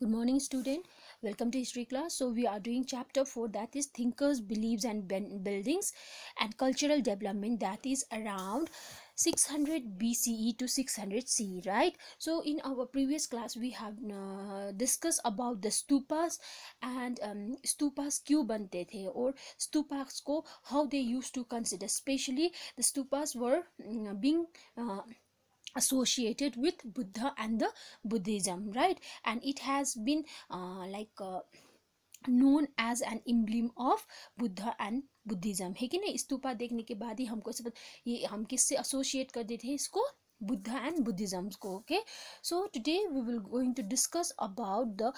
good morning student welcome to history class so we are doing chapter 4 that is thinkers beliefs and buildings and cultural development that is around 600 BCE to 600 CE, right? So in our previous class, we have uh, discussed about the stupas and um, stupas क्यों बनते थे or stupas को how they used to consider. Especially the stupas were uh, being uh, associated with buddha and the buddhism right and it has been uh, like uh, known as an emblem of Buddha and Buddhism है कि नहीं स्तूपा देखने के बाद ही हमको इसे ये हम किससे एसोसिएट कर देते हैं इसको बुद्ध एंड बुद्धिज़्म को okay so today we will going to discuss about the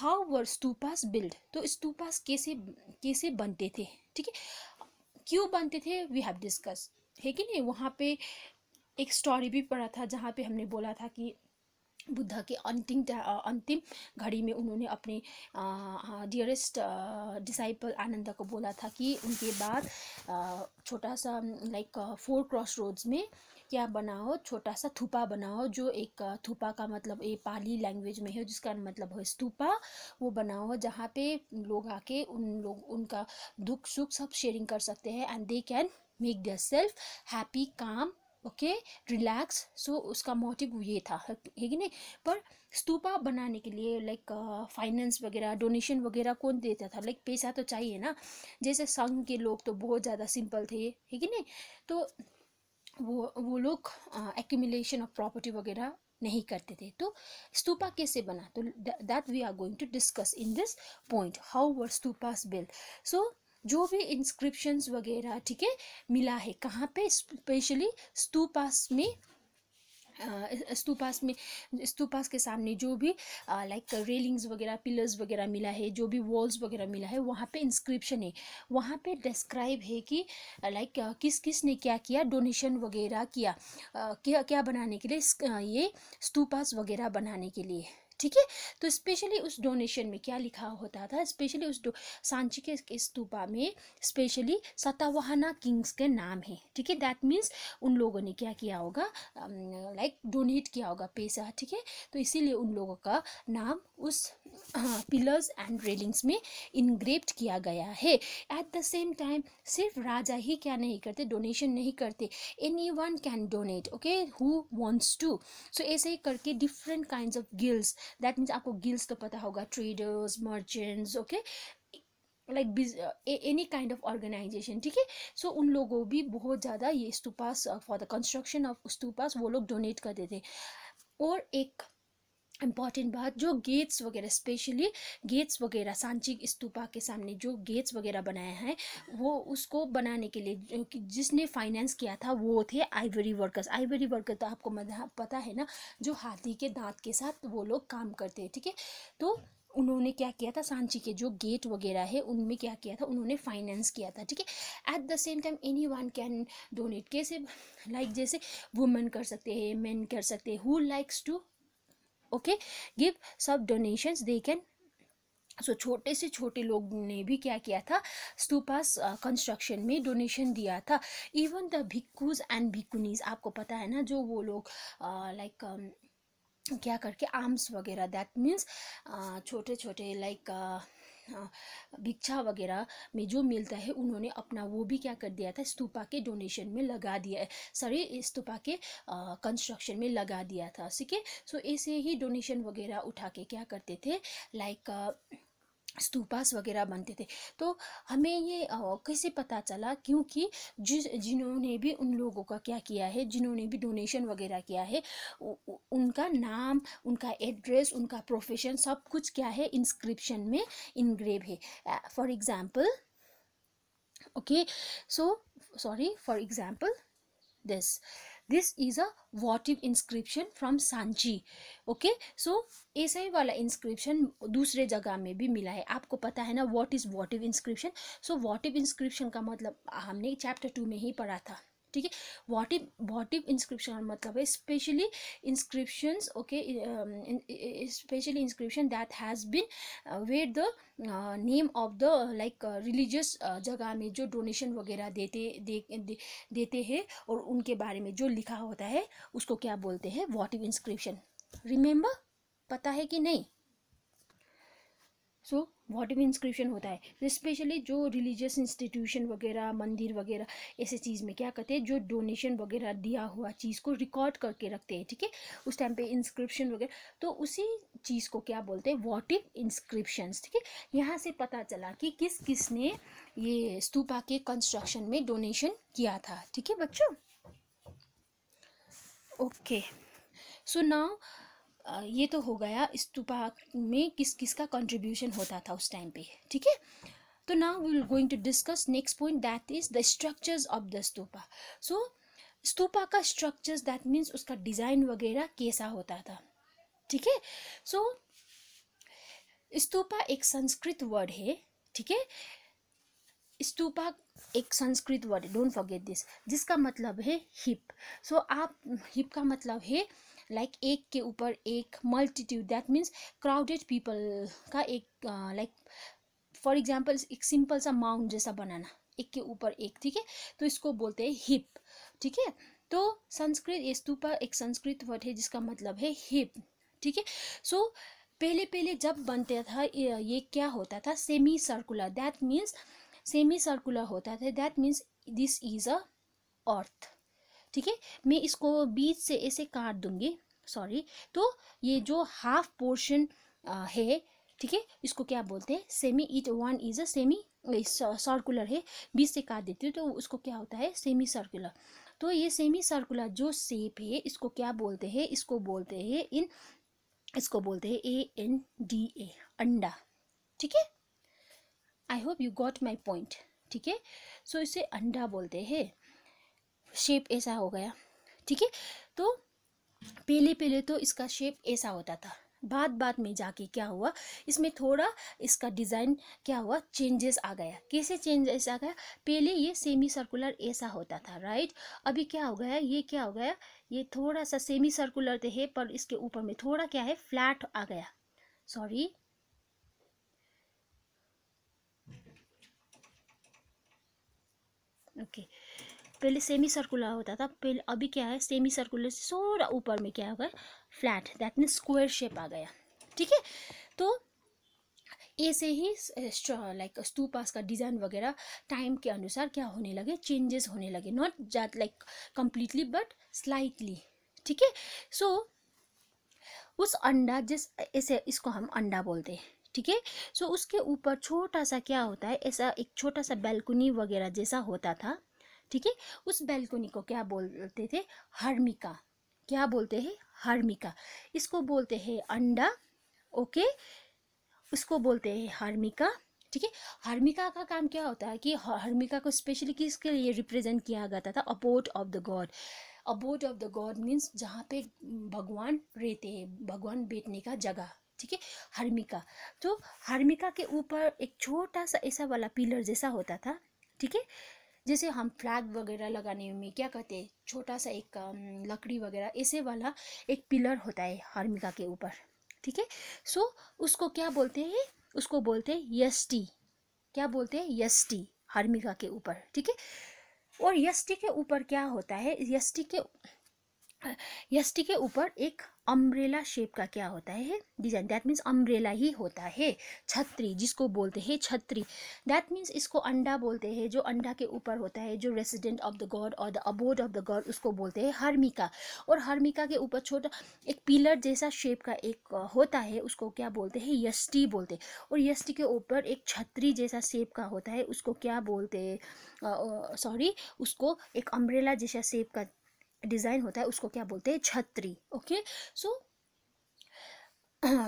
how were stupas build तो स्तूपास कैसे कैसे बनते थे ठीक है क्यों बनते थे वी हैव डिस्कस है कि नहीं वहाँ पे एक स्टोरी भी पढ़ा था जहाँ पे हमने बोला था कि बुद्धा के अंतिम अंतिम घड़ी में उन्होंने अपने डियरेस्ट डिसाइपल आनंद को बोला था कि उनके बाद छोटा सा लाइक फोर क्रॉस रोड्स में क्या बनाओ छोटा सा थूपा बनाओ जो एक थूपा का मतलब ये पाली लैंग्वेज में है जिसका मतलब है स्तूपा वो बनाओ जहाँ पे लोग आके उन लोग उनका दुख सुख सब शेयरिंग कर सकते हैं and they can make their self happy calm okay relax so उसका मोटिव ये था है कि नहीं पर स्तूपा बनाने के लिए लाइक फाइनेंस वगैरह डोनेशन वगैरह कौन देता था लाइक पैसा तो चाहिए ना जैसे संघ के लोग तो बहुत ज़्यादा सिंपल थे है कि नहीं तो वो वो लोग एक्यूमिलेशन ऑफ प्रॉपर्टी वगैरह नहीं करते थे तो स्तूपा कैसे बना तो that we are going to discuss in this point how were stupas build so जो भी इंस्क्रिप्शन वगैरह ठीक है मिला है कहाँ पे स्पेशली स्तूपास में स्तूपास में स्तूपास के सामने जो भी लाइक रेलिंग्स वगैरह पिलर्स वगैरह मिला है जो भी वॉल्स वगैरह मिला है वहाँ पे इंस्क्रिप्शन है वहाँ पे डिस्क्राइब है कि लाइक किस किस ने क्या किया डोनेशन वगैरह किया क्या क्या बनाने के लिए ये स्तूपास वगैरह बनाने के लिए ठीक है तो स्पेशली उस डोनेशन में क्या लिखा होता था स्पेशली उस सांची के स्तूपा में स्पेशली सतावाहना किंग्स के नाम है ठीक है दैट मीन्स उन लोगों ने क्या किया होगा लाइक डोनेट किया होगा पैसा ठीक है तो इसीलिए उन लोगों का नाम उस पिलर्स एंड रेलिंग्स में इनग्रेप्ड किया गया है एट द सेम टाइम सिर्फ राजा ही क्या नहीं करते डोनेशन नहीं करते anyone can donate okay who wants to so ऐसे ही करके different kind of guilds that means आपको गिल्स तो पता होगा traders merchants okay like any kind of organization ठीक है सो उन लोगों भी बहुत ज़्यादा ये stupas for the construction of stupas वो लोग डोनेट करते थे और एक इम्पॉर्टेंट बात जो गेट्स वगैरह स्पेशली गेट्स वगैरह सांची स्तूपा के सामने जो गेट्स वगैरह बनाया है वो उसको बनाने के लिए जिसने फाइनेंस किया था वो थे आइवरी वर्कर्स आइवरी वर्कर तो आपको हाँ, पता है ना जो हाथी के दांत के साथ वो लोग काम करते हैं ठीक है तो उन्होंने क्या किया था सांची के जो गेट वगैरह है उनमें क्या किया था उन्होंने फाइनेंस किया था ठीक है at the same time anyone can donate कैसे लाइक जैसे वुमेन कर सकते हैं मेन कर सकते हैं who likes to okay give सब donations they can so so, छोटे से छोटे लोग ने भी क्या किया था स्तूपास कंस्ट्रक्शन में डोनेशन दिया था even the bhikkhus and bhikkhunis आपको पता है ना जो वो लोग लाइक क्या करके आर्म्स वगैरह दैट मीन्स छोटे छोटे लाइक हाँ, भिक्षा वगैरह में जो मिलता है उन्होंने अपना वो भी क्या कर दिया था स्तूपा के डोनेशन में लगा दिया है सॉरी स्तूपा के कंस्ट्रक्शन में लगा दिया था ठीक है सो ऐसे ही डोनेशन वगैरह उठा के क्या करते थे लाइक like, स्तूपास वगैरह बनते थे तो हमें ये कैसे पता चला क्योंकि जिस जिन्होंने भी उन लोगों का क्या किया है जिन्होंने भी डोनेशन वगैरह किया है उ, उनका नाम उनका एड्रेस उनका प्रोफेशन सब कुछ क्या है इंस्क्रिप्शन में इनग्रेव है for example okay so sorry for example this this is a votive inscription from Sanchi okay so ऐसे वाला इंस्क्रिप्शन दूसरे जगह में भी मिला है आपको पता है ना what is votive inscription so votive inscription का मतलब हमने चैप्टर टू में ही पढ़ा था ठीक है वॉट इफ इंस्क्रिप्शन मतलब है specially inscription okay specially inscription that has been where the name of the like religious जगह में जो डोनेशन वगैरह देते दे, दे, देते हैं और उनके बारे में जो लिखा होता है उसको क्या बोलते हैं इफ इंस्क्रिप्शन रिमेंबर पता है कि नहीं सो so, वॉटर इंस्क्रिप्शन होता है तो स्पेशली जो रिलीजियस इंस्टीट्यूशन वगैरह मंदिर वगैरह ऐसे चीज़ में क्या करते हैं जो डोनेशन वगैरह दिया हुआ चीज़ को रिकॉर्ड करके रखते हैं ठीक है थीके? उस टाइम पे इंस्क्रिप्शन वगैरह तो उसी चीज़ को क्या बोलते हैं वॉटिव इंस्क्रिप्शन ठीक है यहाँ से पता चला कि किस किस ने ये स्तूपा के कंस्ट्रक्शन में डोनेशन किया था ठीक है बच्चों ओके सो नाउ ये तो हो गया स्तूपा में किस किस का कंट्रीब्यूशन होता था उस टाइम पे ठीक है तो now we will going to discuss next point that is the structures of the stupa so stupa का स्ट्रक्चर्स दैट मीन्स उसका डिज़ाइन वगैरह कैसा होता था ठीक है सो स्तूपा एक संस्कृत वर्ड है ठीक है स्तूपा एक Sanskrit word don't forget this जिसका मतलब है हिप सो so, आप हिप का मतलब है लाइक एक के ऊपर एक multitude that means crowded people का एक लाइक फॉर एग्जाम्पल एक सिंपल सा माउंट जैसा बनाना एक के ऊपर एक ठीक है तो इसको बोलते हैं हिप ठीक है तो संस्कृत स्तूपा एक संस्कृत वर्ड है जिसका मतलब है हिप ठीक है सो पहले पहले जब बनते था ये क्या होता था semi circular that means semi circular होता था that means this is a earth ठीक है मैं इसको बीच से ऐसे काट दूंगी सॉरी तो ये जो हाफ पोर्शन है ठीक है इसको क्या बोलते हैं semi it one is a semi circular है बीच से काट देती हूँ तो उसको क्या होता है सेमी सर्कुलर तो ये सेमी सर्कुलर जो सेप है इसको क्या बोलते हैं इसको बोलते हैं इन इसको बोलते हैं ए एन डी ए अंडा ठीक है I hope you got my point ठीक है सो इसे अंडा बोलते हैं शेप ऐसा हो गया ठीक है तो पहले पहले तो इसका शेप ऐसा होता था बाद बाद में जाके क्या हुआ इसमें थोड़ा इसका डिज़ाइन क्या हुआ चेंजेस आ गया कैसे चेंजेस आ गया पहले ये सेमी सर्कुलर ऐसा होता था राइट अभी क्या हो गया ये क्या हो गया ये थोड़ा सा सेमी सर्कुलर तो है पर इसके ऊपर में थोड़ा क्या है फ्लैट आ गया सॉरी ओके okay. पहले सेमी सर्कुलर होता था पहले अभी क्या है सेमी सर्कुलर से सोरा ऊपर में क्या हो गया flat that mean square shape आ गया ठीक है तो ऐसे ही लाइक स्तूपास का डिज़ाइन वगैरह टाइम के अनुसार क्या होने लगे चेंजेस होने लगे not yet like completely but slightly ठीक है सो उस अंडा जिस ऐसे इसको हम अंडा बोलते हैं ठीक है सो उसके ऊपर छोटा सा क्या होता है ऐसा एक छोटा सा बैल्कनी वगैरह जैसा होता था ठीक है उस बेलकोनी को क्या बोलते थे हर्मिका क्या बोलते हैं हर्मिका इसको बोलते हैं अंडा ओके उसको बोलते हैं हर्मिका ठीक है हर्मिका का काम क्या होता है कि हर्मिका को स्पेशली किसके लिए रिप्रेजेंट किया जाता था abode of the god abode of the god means जहाँ पे भगवान रहते हैं भगवान बैठने का जगह ठीक है हर्मिका तो हर्मिका के ऊपर एक छोटा सा ऐसा वाला पिलर जैसा होता था ठीक है जैसे हम फ्लैग वगैरह लगाने में क्या कहते हैं छोटा सा एक लकड़ी वगैरह ऐसे वाला एक पिलर होता है हर्मिका के ऊपर ठीक है सो उसको क्या बोलते हैं उसको बोलते हैं टी क्या बोलते हैं यस टी हर्मिका के ऊपर ठीक है और टी के ऊपर क्या होता है यस टी के यष्टि के ऊपर एक अम्ब्रेला शेप का क्या होता है डिजाइन दैट मीन्स अम्ब्रेला ही होता है छतरी जिसको बोलते हैं छतरी दैट मीन्स इसको अंडा बोलते हैं जो अंडा के ऊपर होता है जो रेसिडेंट ऑफ द गॉड और the abode of the god उसको बोलते हैं हर्मिका और हर्मिका के ऊपर छोटा एक पिलर जैसा शेप का एक होता है उसको क्या बोलते हैं यस्टी बोलते और यष्टी के ऊपर एक छतरी जैसा शेप का होता है उसको क्या बोलते हैं सॉरी उसको एक अम्ब्रेला जैसा शेप का डिज़ाइन होता है उसको क्या बोलते हैं छतरी ओके सो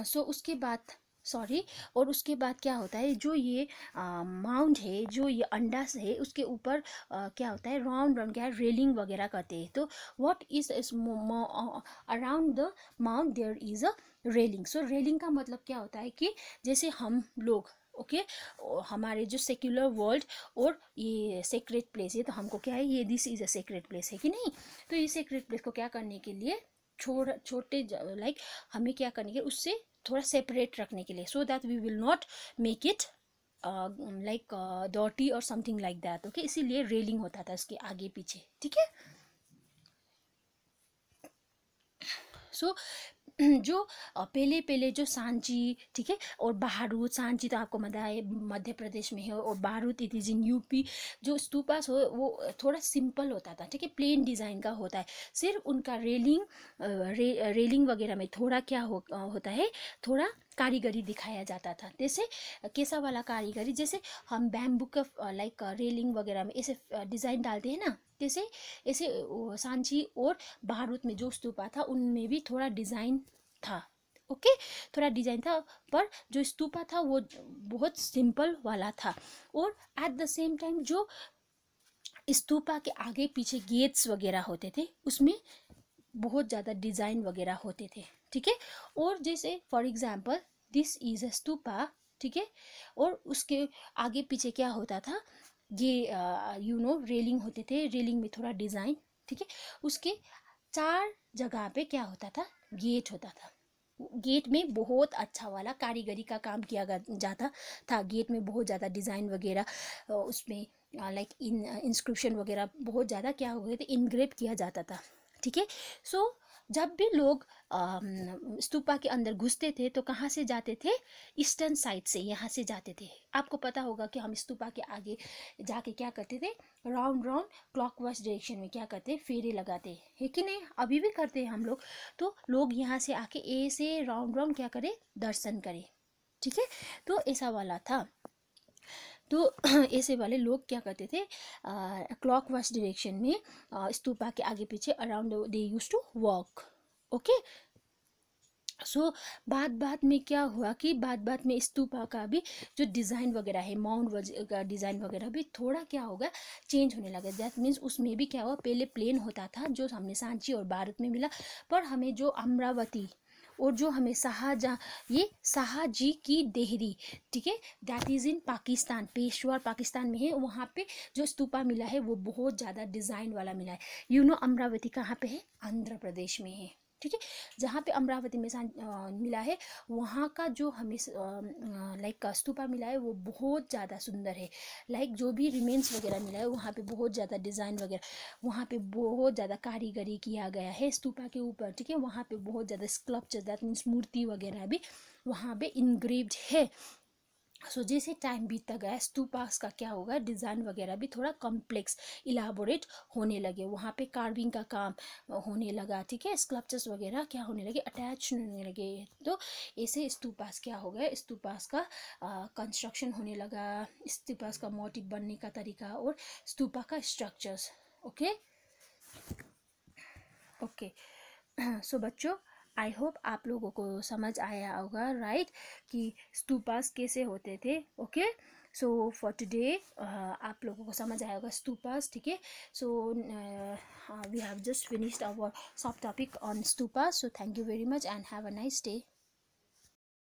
सो उसके बाद सॉरी और उसके बाद क्या होता है जो ये माउंट है जो ये अंडा है उसके ऊपर क्या होता है राउंड राउंड क्या है रेलिंग वगैरह करते हैं तो what is around the mount there is a railing so railing का मतलब क्या होता है कि जैसे हम लोग ओके हमारे जो सेक्युलर वर्ल्ड और ये सेक्रेट प्लेस है तो हमको क्या है ये this is a sacred place है कि नहीं तो ये सेक्रेट प्लेस को क्या करने के लिए छोड़ छोटे लाइक हमें क्या करने के उससे थोड़ा सेपरेट रखने के लिए so that we will not make it like डॉटी और समथिंग लाइक दैट ओके इसीलिए रेलिंग होता था उसके आगे पीछे ठीक है सो जो पहले पहले जो सांची ठीक है और बारूद सांची तो आपको मदा है मध्य प्रदेश में है और Bharhut it is in UP जो स्तूपास हो वो थोड़ा सिंपल होता था ठीक है प्लेन डिज़ाइन का होता है सिर्फ उनका रेलिंग रे, रेलिंग वगैरह में थोड़ा क्या हो, होता है थोड़ा कारीगरी दिखाया जाता था जैसे केसा वाला कारीगरी जैसे हम बैम्बू का लाइक रेलिंग वगैरह में ऐसे डिज़ाइन डालते हैं ना जैसे ऐसे सांची और बारूद में जो स्तूपा था उनमें भी थोड़ा डिज़ाइन था ओके थोड़ा डिजाइन था पर जो स्तूपा था वो बहुत सिंपल वाला था और एट द सेम टाइम जो स्तूपा के आगे पीछे गेट्स वगैरह होते थे उसमें बहुत ज़्यादा डिज़ाइन वगैरह होते थे ठीक है और जैसे for example this is a stupa ठीक है और उसके आगे पीछे क्या होता था ये यू नो रेलिंग होते थे रेलिंग में थोड़ा डिज़ाइन ठीक है उसके चार जगह पे क्या होता था गेट होता था गेट में बहुत अच्छा वाला कारीगरी का काम किया जाता था गेट में बहुत ज़्यादा डिज़ाइन वगैरह उसमें लाइक इन इंस्क्रिप्शन वगैरह बहुत ज़्यादा क्या हो गए थे इनग्रेप किया जाता था ठीक है सो जब भी लोग स्तूपा के अंदर घुसते थे तो कहाँ से जाते थे ईस्टर्न साइड से यहाँ से जाते थे आपको पता होगा कि हम स्तूपा के आगे जाके क्या करते थे round round clockwise direction में क्या करते फेरे लगाते है कि नहीं अभी भी करते हैं हम लोग तो लोग यहाँ से आके ए से राउंड राउंड क्या करें दर्शन करें ठीक है तो ऐसा वाला था तो ऐसे वाले लोग क्या करते थे क्लॉक वाइज डिरेक्शन में स्तूपा के आगे पीछे around they use to walk okay so बाद बात बात में क्या हुआ कि बात बात में स्तूपा का भी जो डिज़ाइन वगैरह है माउंट का डिज़ाइन वगैरह भी थोड़ा क्या होगा चेंज होने लगा दैट मीन्स उसमें भी क्या हुआ पहले प्लेन होता था जो हमने सांची और भारत में मिला पर हमें जो अमरावती और जो हमें शाहजहाँ ये शाहजी की देहरी ठीक है that is in Pakistan Peshawar Pakistan में है वहाँ पे जो स्तूपा मिला है वो बहुत ज़्यादा डिज़ाइन वाला मिला है यू नो अमरावती कहाँ पे है आंध्र प्रदेश में है ठीक है जहाँ पे अमरावती में मिला है वहाँ का जो हमें लाइक स्तूपा मिला है वो बहुत ज़्यादा सुंदर है लाइक जो भी रिमेन्स वगैरह मिला है वहाँ पे बहुत ज़्यादा डिज़ाइन वगैरह वहाँ पे बहुत ज़्यादा कारीगरी किया गया है स्तूपा के ऊपर ठीक है वहाँ पे बहुत ज़्यादा स्कल्पचर दैट मीन्स मूर्ति वगैरह भी वहाँ पे इनग्रेव्ड है सो so, जैसे टाइम बीतता गया स्तूपास का क्या होगा डिज़ाइन वगैरह भी थोड़ा कॉम्प्लेक्स इलाबोरेट होने लगे वहाँ पे कार्विंग का काम होने लगा ठीक है स्कल्पचर्स वगैरह क्या होने लगे अटैच होने लगे तो ऐसे स्तूपास क्या हो गया स्तूपास का कंस्ट्रक्शन होने लगा स्तूपास का मोटिव बनने का तरीका और स्तूपा का स्ट्रक्चर्स ओके ओके सो बच्चों आई होप आप लोगों को समझ आया होगा राइट कि स्तूपास कैसे होते थे ओके सो फॉर टुडे आप लोगों को समझ आया होगा स्तूपास ठीक है so we have just finished our sub topic on stupas so thank you very much and have a nice day